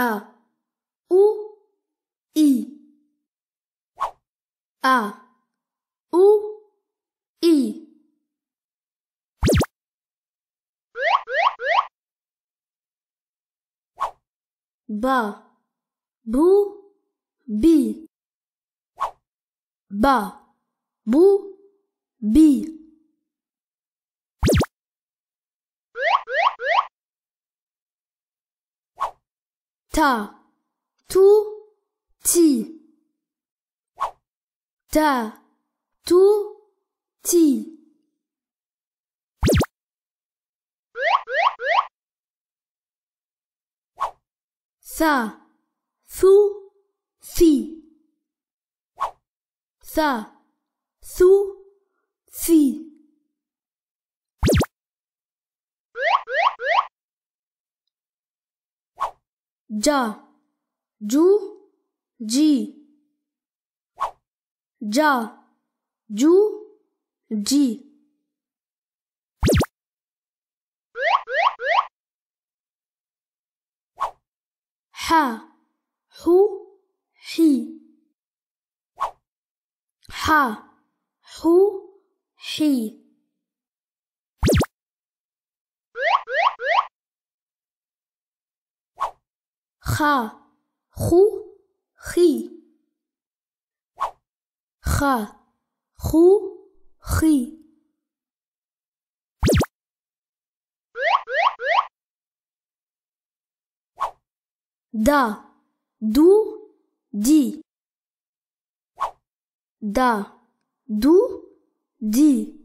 a u i a u i b b u b b b b ta tu, ti ta tu, ti Sa, su, si Sa, su, si Ja, ju, ji. Ja, ju, ji. Ha, hu, hi. Ha, hu, hi. Ха. Ху. Хи. Ха. Ху. Хи. Да. Ду. Ди. Да. Ду. Ди.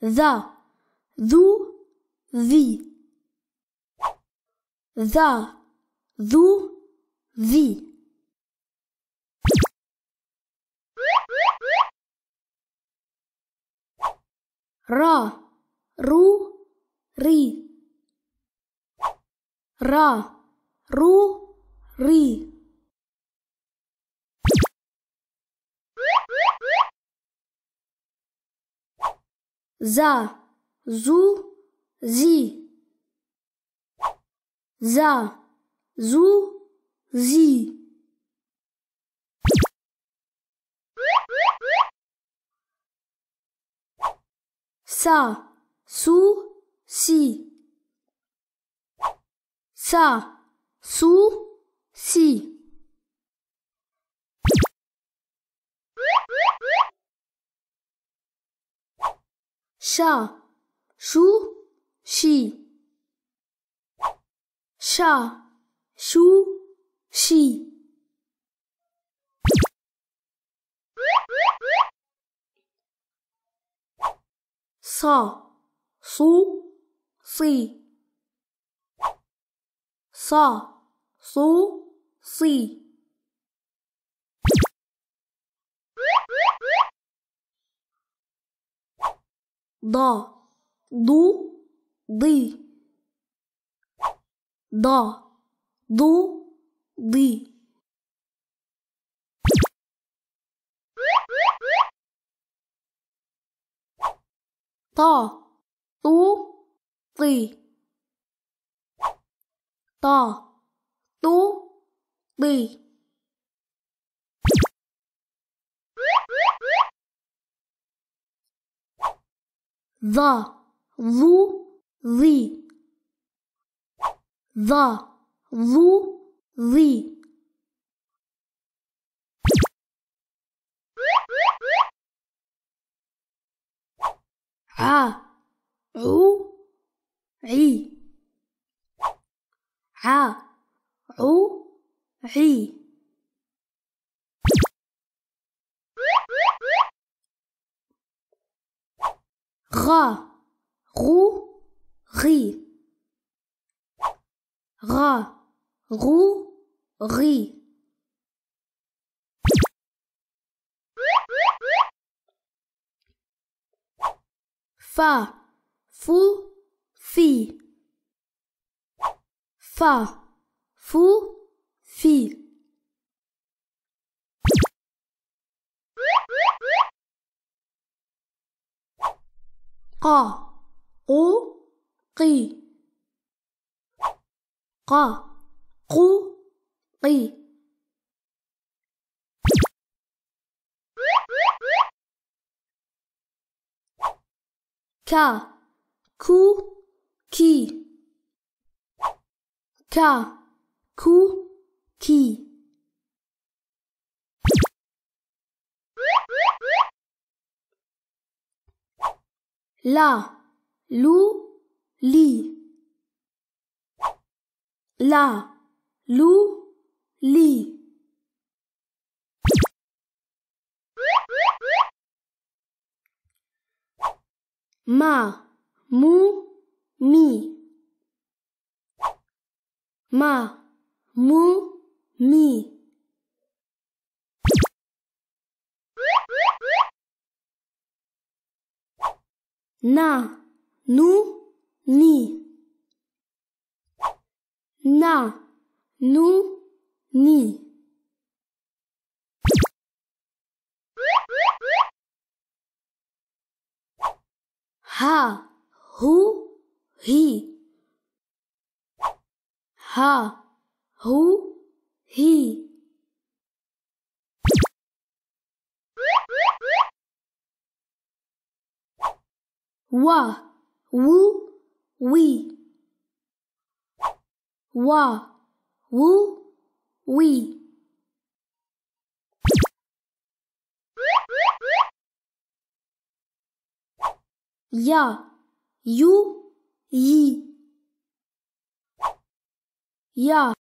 the, du, the. The, du, the. Ra, ru, ri. Ra, ru, ri. 沙苏西，沙苏西，沙苏西，沙苏西。沙，苏，西。沙，苏，西。沙，苏，西。沙，苏，西。до, ду, ды. До, ду, ды. То, ту, ты. То, ту, ты. ظا ظو ظي ظا ظو ظي ع عو عي ع عو عي Ra, roux, ri. Ra, roux, ri. Fa, fou, fi. Fa, fou, fi. ق قو قي ق قو قي ك كو كي كا كو كي La l u l i l a l u l i m a mumi，ma mumi。Na, nu, ni. Na, nu, ni. Ha, who he. Ha, who he. wa woo we wa woo we ya.